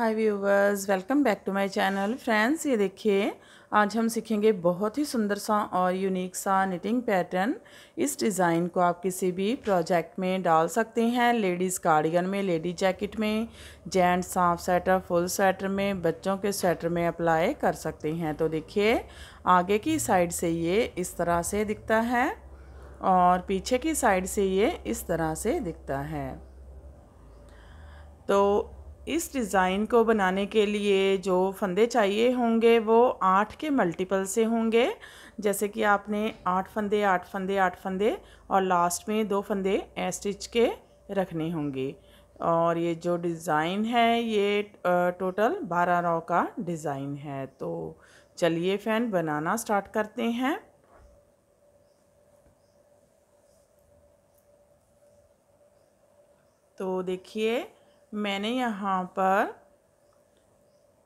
hi viewers welcome back to my channel friends ये देखिए आज हम सीखेंगे बहुत ही सुंदर सा और यूनिक सा निटिंग पैटर्न इस डिज़ाइन को आप किसी भी प्रोजेक्ट में डाल सकते हैं लेडीज़ कार्डिगन में लेडीज जैकेट में gents half sweater full sweater में बच्चों के स्वेटर में अप्लाई कर सकते हैं तो देखिए आगे की साइड से ये इस तरह से दिखता है और पीछे की साइड से ये इस तरह से दिखता है तो इस डिज़ाइन को बनाने के लिए जो फंदे चाहिए होंगे वो आठ के मल्टीपल से होंगे जैसे कि आपने आठ फंदे आठ फंदे आठ फंदे और लास्ट में दो फंदे स्टिच के रखने होंगे और ये जो डिज़ाइन है ये टोटल बारह रॉ का डिज़ाइन है तो चलिए फैन बनाना स्टार्ट करते हैं तो देखिए मैंने यहाँ पर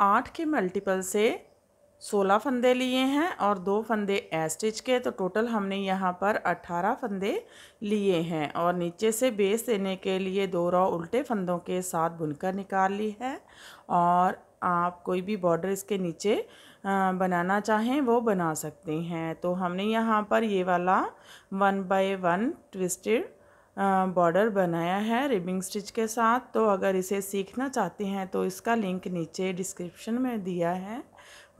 आठ के मल्टीपल से सोलह फंदे लिए हैं और दो फंदे एस्टिच के तो टोटल हमने यहाँ पर अट्ठारह फंदे लिए हैं और नीचे से बेस देने के लिए दो रॉ उल्टे फंदों के साथ बुनकर निकाल ली है और आप कोई भी बॉर्डर इसके नीचे बनाना चाहें वो बना सकते हैं तो हमने यहाँ पर ये वाला one by one twisted border बनाया है रिबिंग स्टिच के साथ तो अगर इसे सीखना चाहते हैं तो इसका लिंक नीचे डिस्क्रिप्शन में दिया है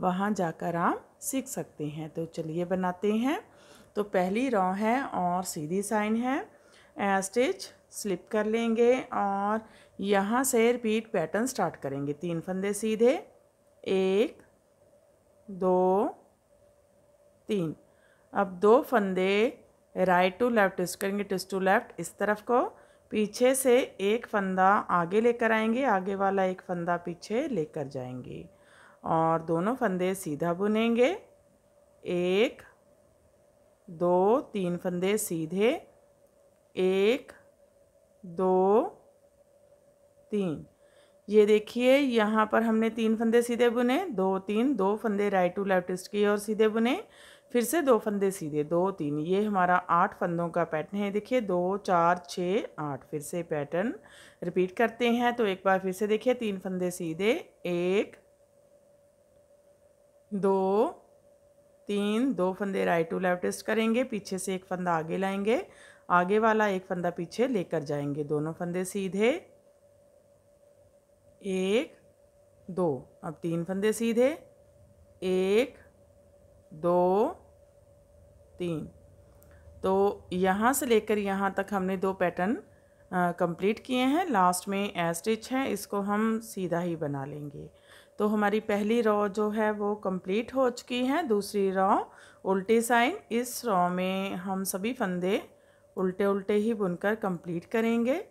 वहाँ जाकर आप सीख सकते हैं तो चलिए बनाते हैं तो पहली रॉ है और सीधी साइन है स्टिच स्लिप कर लेंगे और यहाँ से रिपीट पैटर्न स्टार्ट करेंगे तीन फंदे सीधे एक दो तीन अब दो फंदे राइट टू लेफ़्ट ट्विस्ट करेंगे ट्विस्ट टू लेफ़्ट इस तरफ को पीछे से एक फंदा आगे लेकर आएंगे आगे वाला एक फंदा पीछे लेकर जाएंगे और दोनों फंदे सीधा बुनेंगे एक दो तीन फंदे सीधे एक दो तीन ये देखिए यहाँ पर हमने तीन फंदे सीधे बुने दो तीन दो फंदे राइट टू लेफ्ट ट्विस्ट किए और सीधे बुने फिर से दो फंदे सीधे दो तीन ये हमारा आठ फंदों का पैटर्न है देखिए दो चार छः आठ फिर से पैटर्न रिपीट करते हैं तो एक बार फिर से देखिए तीन फंदे सीधे एक दो तीन दो फंदे राइट टू लेफ्ट ट्विस्ट करेंगे पीछे से एक फंदा आगे लाएंगे आगे वाला एक फंदा पीछे लेकर जाएंगे दोनों फंदे सीधे एक दो अब तीन फंदे सीधे एक दो तीन तो यहाँ से लेकर यहाँ तक हमने दो पैटर्न कंप्लीट किए हैं लास्ट में एस्टिच है इसको हम सीधा ही बना लेंगे तो हमारी पहली रॉ जो है वो कंप्लीट हो चुकी है दूसरी रॉ उल्टी साइड इस रॉ में हम सभी फंदे उल्टे उल्टे ही बुनकर कंप्लीट करेंगे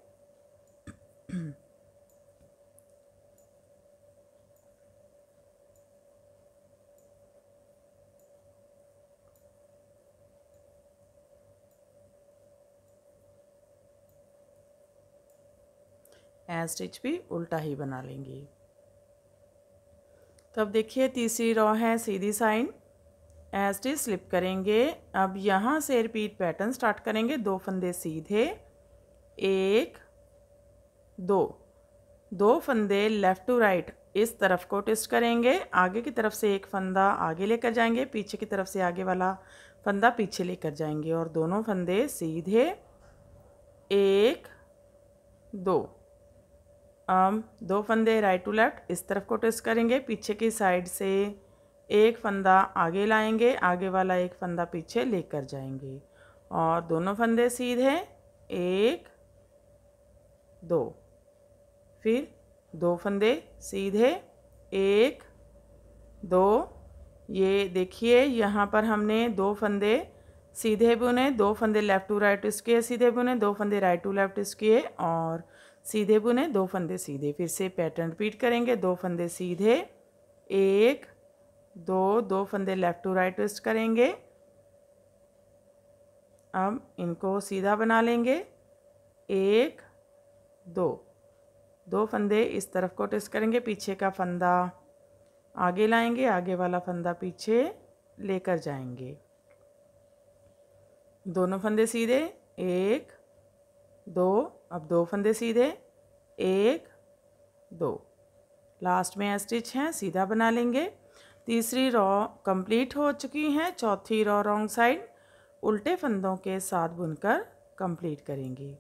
एन स्टिच भी उल्टा ही बना लेंगे तो अब देखिए तीसरी रॉ है सीधी साइन एन स्टिच स्लिप करेंगे अब यहाँ से रिपीट पैटर्न स्टार्ट करेंगे दो फंदे सीधे एक दो दो फंदे लेफ़्ट टू राइट इस तरफ को ट्विस्ट करेंगे आगे की तरफ से एक फंदा आगे लेकर जाएंगे पीछे की तरफ से आगे वाला फंदा पीछे लेकर जाएंगे और दोनों फंदे सीधे एक दो हम दो फंदे राइट टू लेफ़्ट इस तरफ को ट्विस्ट करेंगे पीछे की साइड से एक फंदा आगे लाएंगे आगे वाला एक फंदा पीछे लेकर जाएंगे और दोनों फंदे सीधे एक दो फिर दो फंदे सीधे एक दो ये देखिए यहाँ पर हमने दो फंदे सीधे बुने दो फंदे लेफ़्ट टू राइट ट्विस्ट किए सीधे बुने दो फंदे राइट टू लेफ़्ट ट्विस्ट किए और सीधे बुने दो फंदे सीधे फिर से पैटर्न रिपीट करेंगे दो फंदे सीधे एक दो दो फंदे लेफ़्ट टू राइट ट्विस्ट करेंगे अब इनको सीधा बना लेंगे एक दो दो फंदे इस तरफ को ट्विस्ट करेंगे पीछे का फंदा आगे लाएंगे आगे वाला फंदा पीछे लेकर जाएंगे दोनों फंदे सीधे एक दो अब दो फंदे सीधे एक दो लास्ट में स्टिच हैं सीधा बना लेंगे तीसरी रॉ कंप्लीट हो चुकी हैं चौथी रॉ रॉन्ग साइड उल्टे फंदों के साथ बुनकर कंप्लीट करेंगी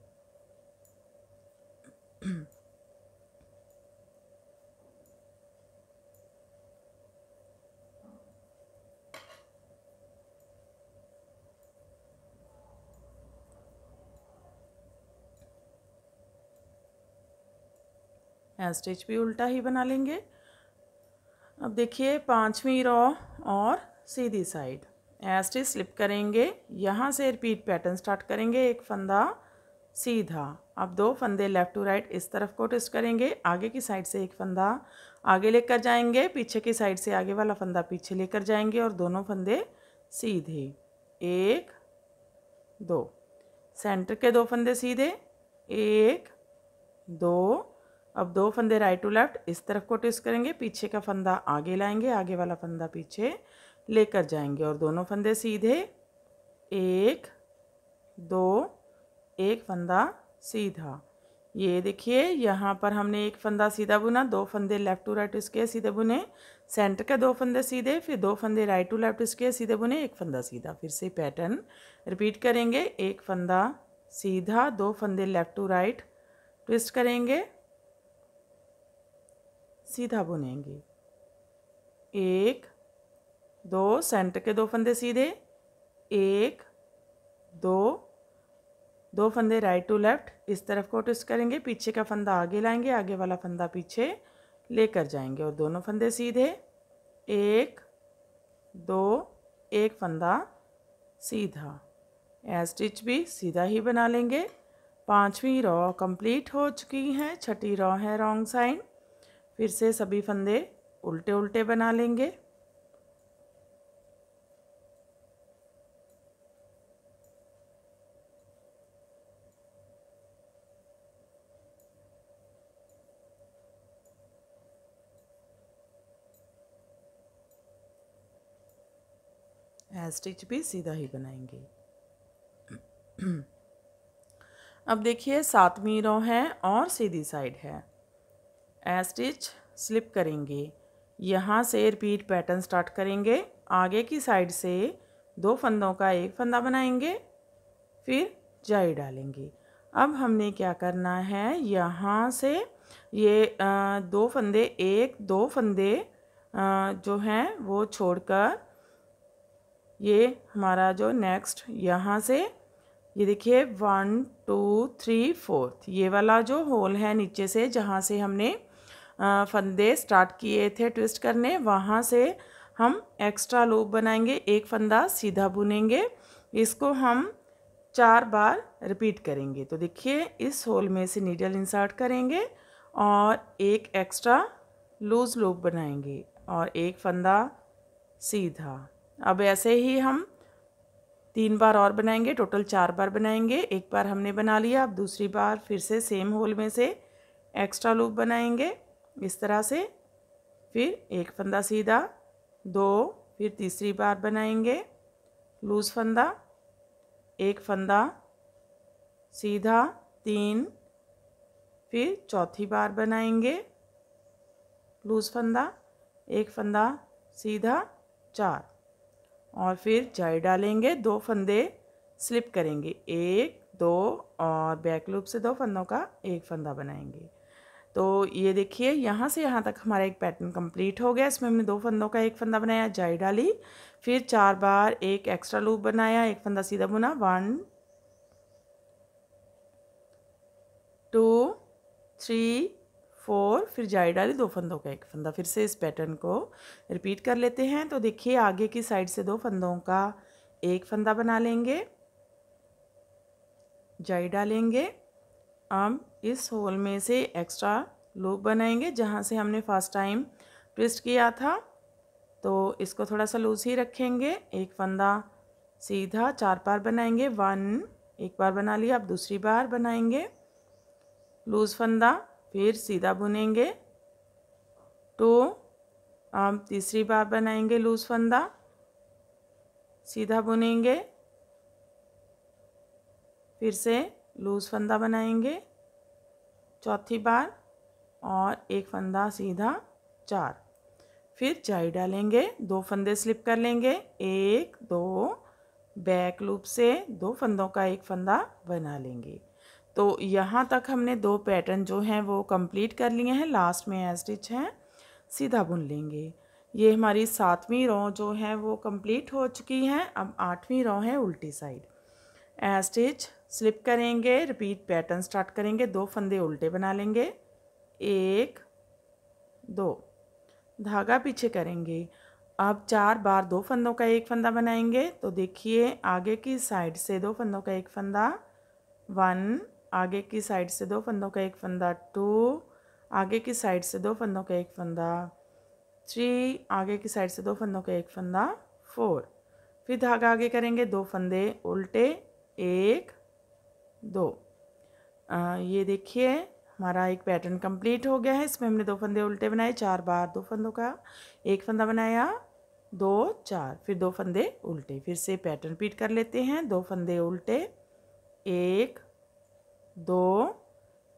है स्टिच भी उल्टा ही बना लेंगे अब देखिए पांचवी रॉ और सीधी साइड एस स्लिप करेंगे यहाँ से रिपीट पैटर्न स्टार्ट करेंगे एक फंदा सीधा अब दो फंदे लेफ़्ट टू राइट इस तरफ को ट्विस्ट करेंगे आगे की साइड से एक फंदा आगे लेकर जाएंगे पीछे की साइड से आगे वाला फंदा पीछे लेकर जाएंगे और दोनों फंदे सीधे एक दो सेंटर के दो फंदे सीधे एक दो अब दो फंदे राइट टू लेफ्ट इस तरफ को ट्विस्ट करेंगे पीछे का फंदा आगे लाएंगे आगे वाला फंदा पीछे लेकर जाएंगे और दोनों फंदे सीधे एक दो एक फंदा सीधा ये देखिए यहाँ पर हमने एक फंदा सीधा बुना दो फंदे लेफ़्ट टू राइट इसके सीधे बुने सेंटर के दो फंदे सीधे फिर दो फंदे राइट टू लेफ़्ट इसके सीधे बुने एक फंदा सीधा फिर से पैटर्न रिपीट करेंगे एक फंदा सीधा दो फंदे लेफ़्ट टू राइट ट्विस्ट करेंगे सीधा बुनेंगे एक दो सेंटर के दो फंदे सीधे एक दो दो फंदे राइट टू लेफ्ट इस तरफ को ट्विस्ट करेंगे पीछे का फंदा आगे लाएंगे आगे वाला फंदा पीछे लेकर जाएंगे और दोनों फंदे सीधे एक दो एक फंदा सीधा ए स्टिच भी सीधा ही बना लेंगे पांचवी रॉ कंप्लीट हो चुकी हैं छठी रॉ है रॉन्ग साइड फिर से सभी फंदे उल्टे उल्टे बना लेंगे स्टिच भी सीधा ही बनाएंगे अब देखिए सातवीं रो है और सीधी साइड है स्टिच स्लिप करेंगे यहाँ से रिपीट पैटर्न स्टार्ट करेंगे आगे की साइड से दो फंदों का एक फंदा बनाएंगे फिर जाई डालेंगे अब हमने क्या करना है यहाँ से ये दो फंदे एक दो फंदे जो हैं वो छोड़कर ये हमारा जो नेक्स्ट यहाँ से ये देखिए वन टू थ्री फोर्थ ये वाला जो होल है नीचे से जहाँ से हमने फंदे स्टार्ट किए थे ट्विस्ट करने वहाँ से हम एक्स्ट्रा लूप बनाएंगे एक फंदा सीधा बुनेंगे इसको हम चार बार रिपीट करेंगे तो देखिए इस होल में से नीडल इंसर्ट करेंगे और एक एक्स्ट्रा लूज लूप बनाएंगे और एक फंदा सीधा अब ऐसे ही हम तीन बार और बनाएंगे टोटल चार बार बनाएंगे एक बार हमने बना लिया अब दूसरी बार फिर से सेम होल में से एक्स्ट्रा लूप बनाएंगे इस तरह से फिर एक फंदा सीधा दो फिर तीसरी बार बनाएंगे लूज फंदा एक फंदा सीधा तीन फिर चौथी बार बनाएंगे लूज फंदा एक फंदा सीधा चार और फिर जाई डालेंगे दो फंदे स्लिप करेंगे एक दो और बैक लूप से दो फंदों का एक फंदा बनाएंगे तो ये देखिए यहाँ से यहाँ तक हमारा एक पैटर्न कंप्लीट हो गया इसमें हमने दो फंदों का एक फंदा बनाया जाई डाली फिर चार बार एक एक्स्ट्रा लूप बनाया एक फंदा सीधा बुना वन टू थ्री फोर फिर जाई डाली दो फंदों का एक फंदा फिर से इस पैटर्न को रिपीट कर लेते हैं तो देखिए आगे की साइड से दो फंदों का एक फंदा बना लेंगे जाई डालेंगे अब इस होल में से एक्स्ट्रा लूप बनाएंगे जहाँ से हमने फर्स्ट टाइम ट्विस्ट किया था तो इसको थोड़ा सा लूज ही रखेंगे एक फंदा सीधा चार बार बनाएंगे वन एक बार बना लिया अब दूसरी बार बनाएंगे लूज़ फंदा फिर सीधा बुनेंगे टू अब तीसरी बार बनाएंगे लूज़ फंदा सीधा बुनेंगे फिर से लूज़ फंदा बनाएंगे चौथी बार और एक फंदा सीधा चार फिर जाई डालेंगे दो फंदे स्लिप कर लेंगे एक दो बैक लूप से दो फंदों का एक फंदा बना लेंगे तो यहाँ तक हमने दो पैटर्न जो हैं वो कंप्लीट कर लिए हैं लास्ट में एज स्टिच हैं सीधा बुन लेंगे ये हमारी सातवीं रो जो है वो कंप्लीट हो चुकी हैं अब आठवीं रो है उल्टी साइड एज स्टिच स्लिप करेंगे रिपीट पैटर्न स्टार्ट करेंगे दो फंदे उल्टे बना लेंगे एक दो धागा पीछे करेंगे अब चार बार दो फंदों का एक फंदा बनाएंगे तो देखिए आगे की साइड से दो फंदों का एक फंदा वन आगे की साइड से दो फंदों का एक फंदा टू आगे की साइड से दो फंदों का एक फंदा थ्री आगे की साइड से दो फंदों का एक फंदा फोर फिर धागा आगे करेंगे दो फंदे उल्टे एक दो आ, ये देखिए हमारा एक पैटर्न कंप्लीट हो गया है इसमें हमने दो फंदे उल्टे बनाए चार बार दो फंदों का एक फंदा बनाया दो चार फिर दो फंदे उल्टे फिर से पैटर्न रिपीट कर लेते हैं दो फंदे उल्टे एक दो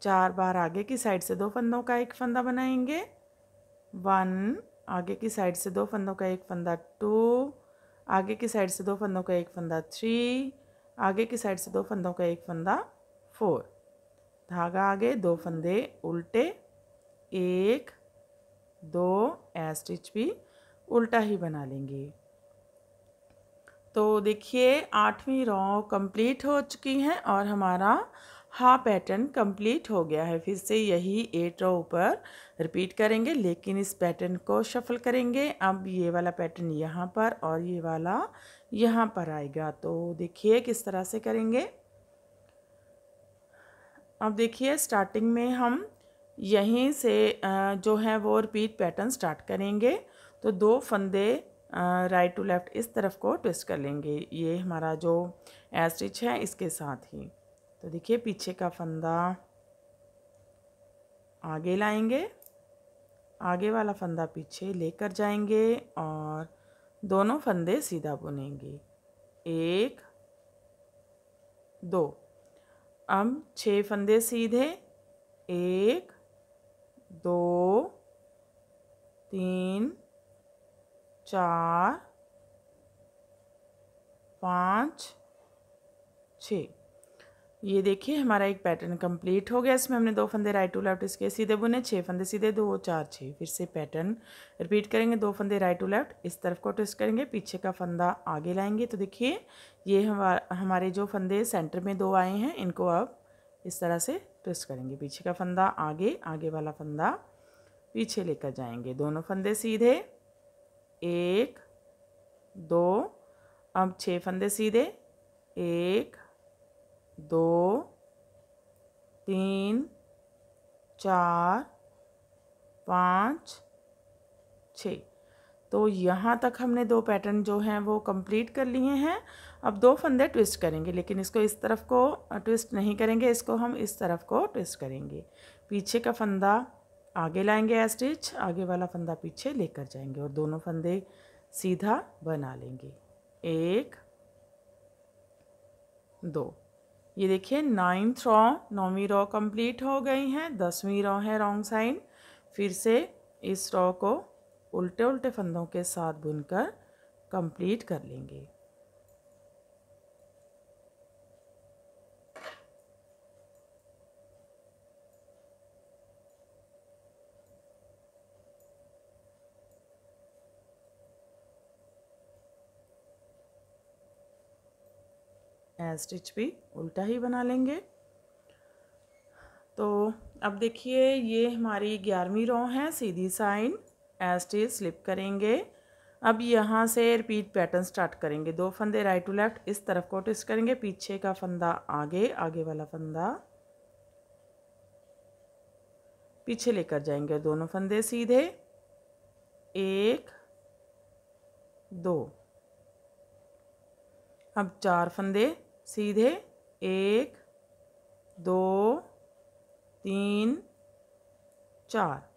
चार बार आगे की साइड से दो फंदों का एक फंदा बनाएंगे वन आगे की साइड से दो फंदों का एक फंदा टू आगे की साइड से दो फंदों का एक फंदा थ्री आगे की साइड से दो फंदों का एक फंदा फोर धागा आगे दो फंदे उल्टे एक दो स्टिच भी उल्टा ही बना लेंगे तो देखिए आठवीं रॉ कंप्लीट हो चुकी हैं और हमारा हा पैटर्न कंप्लीट हो गया है फिर से यही एट रो ऊपर रिपीट करेंगे लेकिन इस पैटर्न को शफल करेंगे अब ये वाला पैटर्न यहाँ पर और ये वाला यहाँ पर आएगा तो देखिए किस तरह से करेंगे अब देखिए स्टार्टिंग में हम यहीं से जो है वो रिपीट पैटर्न स्टार्ट करेंगे तो दो फंदे राइट टू लेफ़्ट इस तरफ को ट्विस्ट कर लेंगे ये हमारा जो एस्टिच है इसके साथ ही तो देखिए पीछे का फंदा आगे लाएंगे आगे वाला फंदा पीछे लेकर जाएंगे और दोनों फंदे सीधा बुनेंगे एक दो अब छः फंदे सीधे एक दो तीन चार पाँच छः ये देखिए हमारा एक पैटर्न कंप्लीट हो गया इसमें हमने दो फंदे राइट टू लेफ्ट इसके सीधे बुने छः फंदे सीधे दो चार छः फिर से पैटर्न रिपीट करेंगे दो फंदे राइट टू लेफ्ट इस तरफ को ट्विस्ट करेंगे पीछे का फंदा आगे लाएंगे तो देखिए ये हमारा हमारे जो फंदे सेंटर में दो आए हैं इनको अब इस तरह से ट्विस्ट करेंगे पीछे का फंदा आगे आगे वाला फंदा पीछे लेकर जाएंगे दोनों फंदे सीधे एक दो अब छः फंदे सीधे एक दो तीन चार पाँच छ तो यहाँ तक हमने दो पैटर्न जो हैं वो कंप्लीट कर लिए हैं अब दो फंदे ट्विस्ट करेंगे लेकिन इसको इस तरफ को ट्विस्ट नहीं करेंगे इसको हम इस तरफ को ट्विस्ट करेंगे पीछे का फंदा आगे लाएंगे या स्टिच आगे वाला फंदा पीछे लेकर जाएंगे और दोनों फंदे सीधा बना लेंगे एक दो ये देखिए नाइन्थ रॉ नौवीं रॉ कंप्लीट हो गई हैं दसवीं रॉ है रॉन्ग साइड फिर से इस रॉ को उल्टे उल्टे फंदों के साथ बुनकर कंप्लीट कर लेंगे स्टिच भी उल्टा ही बना लेंगे तो अब देखिए ये हमारी ग्यारहवीं रो है सीधी साइन एस्टिच स्लिप करेंगे अब यहाँ से रिपीट पैटर्न स्टार्ट करेंगे दो फंदे राइट टू लेफ्ट इस तरफ को ट्विस्ट करेंगे पीछे का फंदा आगे आगे वाला फंदा पीछे लेकर जाएंगे दोनों फंदे सीधे एक दो अब चार फंदे सीधे एक दो तीन चार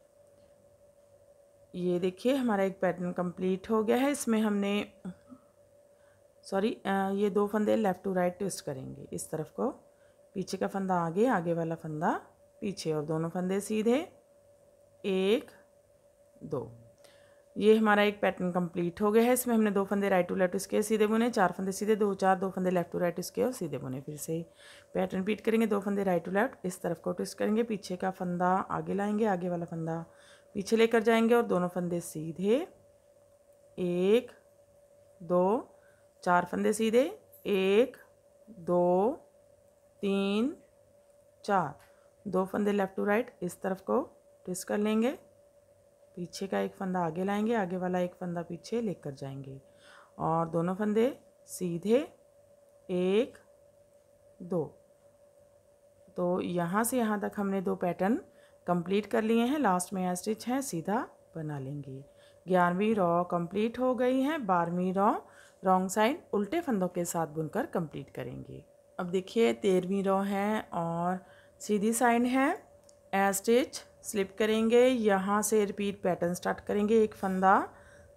ये देखिए हमारा एक पैटर्न कंप्लीट हो गया है इसमें हमने सॉरी ये दो फंदे लेफ़्ट टू राइट ट्विस्ट करेंगे इस तरफ को पीछे का फंदा आगे आगे वाला फंदा पीछे और दोनों फंदे सीधे एक दो ये हमारा एक पैटर्न कंप्लीट हो गया है इसमें हमने दो फंदे राइट टू लेफ्ट इसके सीधे बुने चार फंदे सीधे दो चार दो फंदे लेफ्ट टू राइट इसके और सीधे बुने फिर से पैटर्न रिपीट करेंगे दो फंदे राइट टू लेफ्ट इस तरफ को ट्विस्ट करेंगे पीछे का फंदा आगे लाएंगे आगे वाला फंदा पीछे लेकर जाएंगे और दोनों फंदे सीधे एक दो चार फंदे सीधे एक दो तीन चार दो फंदे लेफ्ट टू राइट इस तरफ को ट्विस्ट कर लेंगे पीछे का एक फंदा आगे लाएंगे आगे वाला एक फंदा पीछे लेकर जाएंगे और दोनों फंदे सीधे एक दो तो यहाँ से यहाँ तक हमने दो पैटर्न कंप्लीट कर लिए हैं लास्ट में यह स्टिच है सीधा बना लेंगे ग्यारहवीं रॉ कंप्लीट हो गई है बारहवीं रॉ रॉन्ग साइड उल्टे फंदों के साथ बुनकर कंप्लीट करेंगे अब देखिए तेरहवीं रॉ है और सीधी साइड है ए स्टिच स्लिप करेंगे यहाँ से रिपीट पैटर्न स्टार्ट करेंगे एक फंदा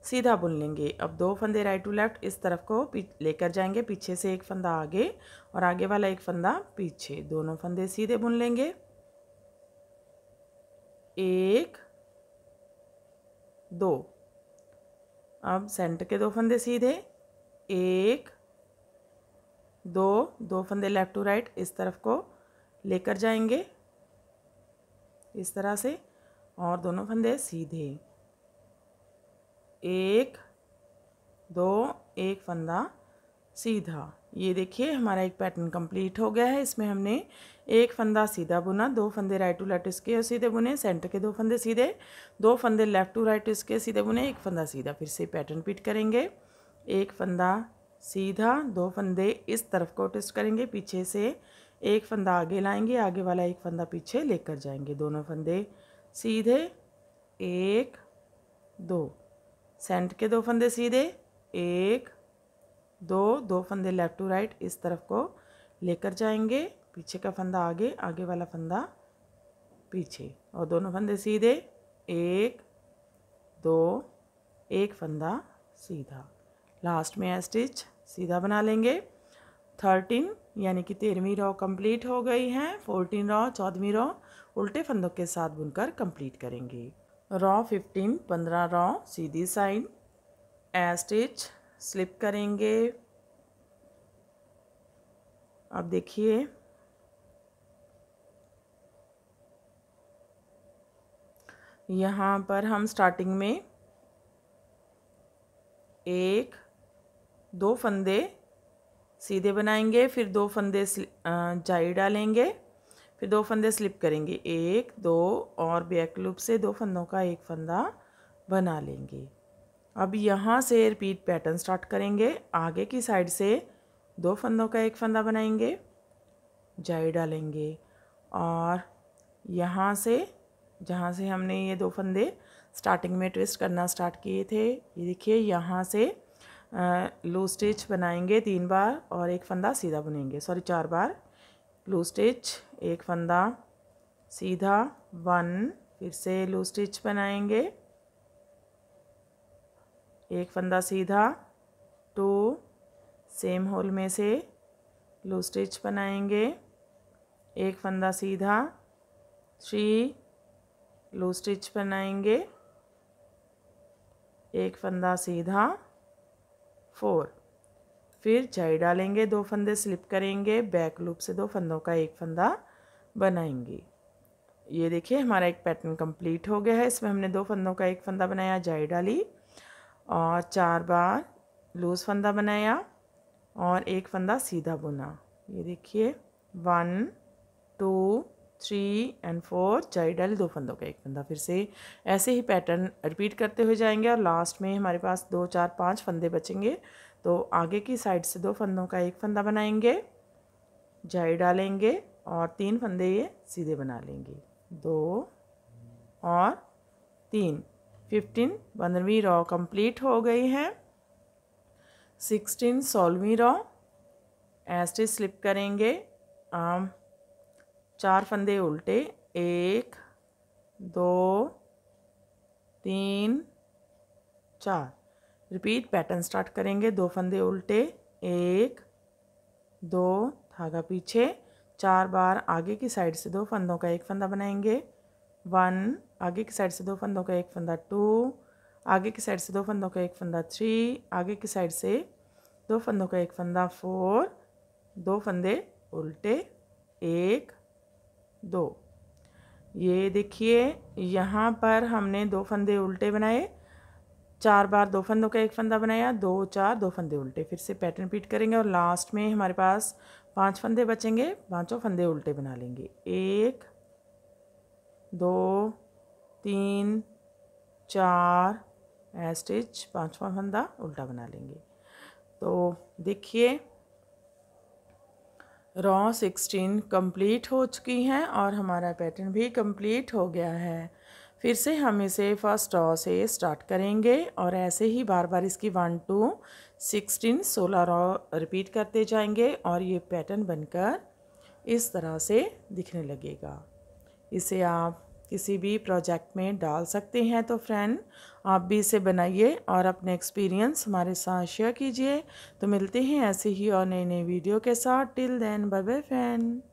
सीधा बुन लेंगे अब दो फंदे राइट टू लेफ्ट इस तरफ को लेकर जाएंगे पीछे से एक फंदा आगे और आगे वाला एक फंदा पीछे दोनों फंदे सीधे बुन लेंगे एक दो अब सेंटर के दो फंदे सीधे एक दो दो फंदे लेफ्ट टू राइट इस तरफ को लेकर जाएंगे इस तरह से और दोनों फंदे सीधे एक दो एक फंदा सीधा ये देखिए हमारा एक पैटर्न कंप्लीट हो गया है इसमें हमने एक फंदा सीधा बुना दो फंदे राइट टू लेफ्ट इसके सीधे बुने सेंटर के दो फंदे सीधे दो फंदे लेफ्ट टू राइट इसके सीधे बुने एक फंदा सीधा फिर से पैटर्न रिपीट करेंगे एक फंदा सीधा दो फंदे इस तरफ को ट्विस्ट करेंगे पीछे से एक फंदा आगे लाएंगे आगे वाला एक फंदा पीछे लेकर जाएंगे दोनों फंदे सीधे एक दो सेंट के दो फंदे सीधे एक दो दो फंदे लेफ़्ट टू राइट इस तरफ को लेकर जाएंगे पीछे का फंदा आगे आगे वाला फंदा पीछे और दोनों फंदे सीधे एक दो एक फंदा सीधा लास्ट में स्टिच सीधा बना लेंगे थर्टीन यानी कि तेरहवीं रॉ कंप्लीट हो गई है फोर्टीन रॉ चौदहवीं रॉ उल्टे फंदों के साथ बुनकर कंप्लीट करेंगे रॉ फिफ्टीन पंद्रह रॉ सीधी साइड ए स्टिच स्लिप करेंगे अब देखिए यहाँ पर हम स्टार्टिंग में एक दो फंदे सीधे बनाएंगे फिर दो फंदे जाई डालेंगे फिर दो फंदे स्लिप करेंगे एक दो और बैक लूप से दो फंदों का एक फंदा बना लेंगे अब यहाँ से रिपीट पैटर्न स्टार्ट करेंगे आगे की साइड से दो फंदों का एक फंदा बनाएंगे जाई डालेंगे और यहाँ से जहाँ से हमने ये दो फंदे स्टार्टिंग में ट्विस्ट करना स्टार्ट किए थे ये देखिए यहाँ से लू स्टिच बनाएंगे तीन बार और एक फंदा सीधा बुनेंगे सॉरी चार बार लू स्टिच एक फंदा सीधा वन फिर से लू स्टिच बनाएंगे एक फंदा सीधा टू सेम होल में से लू स्टिच बनाएंगे एक फंदा सीधा थ्री लू स्टिच बनाएंगे एक फंदा सीधा फोर फिर चाय डालेंगे दो फंदे स्लिप करेंगे बैक लूप से दो फंदों का एक फंदा बनाएंगे ये देखिए हमारा एक पैटर्न कंप्लीट हो गया है इसमें हमने दो फंदों का एक फंदा बनाया जाई डाली और चार बार लूज फंदा बनाया और एक फंदा सीधा बुना ये देखिए one two three and four चार डाली दो फंदों का एक फंदा फिर से ऐसे ही पैटर्न रिपीट करते हुए जाएंगे और लास्ट में हमारे पास दो चार पाँच फंदे बचेंगे तो आगे की साइड से दो फंदों का एक फंदा बनाएंगे जाई डालेंगे और तीन फंदे ये सीधे बना लेंगे दो और तीन फिफ्टीन पंद्रहवीं रॉ कंप्लीट हो गई है सिक्सटीन सोलहवीं रॉ एस्टे स्लिप करेंगे आम um, चार फंदे उल्टे एक दो तीन चार रिपीट पैटर्न स्टार्ट करेंगे दो फंदे उल्टे एक दो धागा पीछे चार बार आगे की साइड से दो फंदों का एक फंदा बनाएंगे वन आगे की साइड से दो फंदों का एक फंदा टू आगे की साइड से दो फंदों का एक फंदा थ्री आगे की साइड से दो फंदों का एक फंदा फोर दो फंदे उल्टे एक दो ये देखिए यहाँ पर हमने दो फंदे उल्टे बनाए चार बार दो फंदों का एक फंदा बनाया दो चार दो फंदे उल्टे फिर से पैटर्न रिपीट करेंगे और लास्ट में हमारे पास पांच फंदे बचेंगे पांचों फंदे उल्टे बना लेंगे एक दो तीन चार स्टिच पांचवा फंदा उल्टा बना लेंगे तो देखिए रॉ सिक्सटीन कंप्लीट हो चुकी हैं और हमारा पैटर्न भी कंप्लीट हो गया है फिर से हम इसे फर्स्ट रॉ से स्टार्ट करेंगे और ऐसे ही बार बार इसकी वन टू सिक्सटीन सोलह रॉ रिपीट करते जाएंगे और ये पैटर्न बनकर इस तरह से दिखने लगेगा इसे आप किसी भी प्रोजेक्ट में डाल सकते हैं तो फ्रेंड आप भी इसे बनाइए और अपने एक्सपीरियंस हमारे साथ शेयर कीजिए तो मिलते हैं ऐसे ही और नए नए वीडियो के साथ till then bye bye friend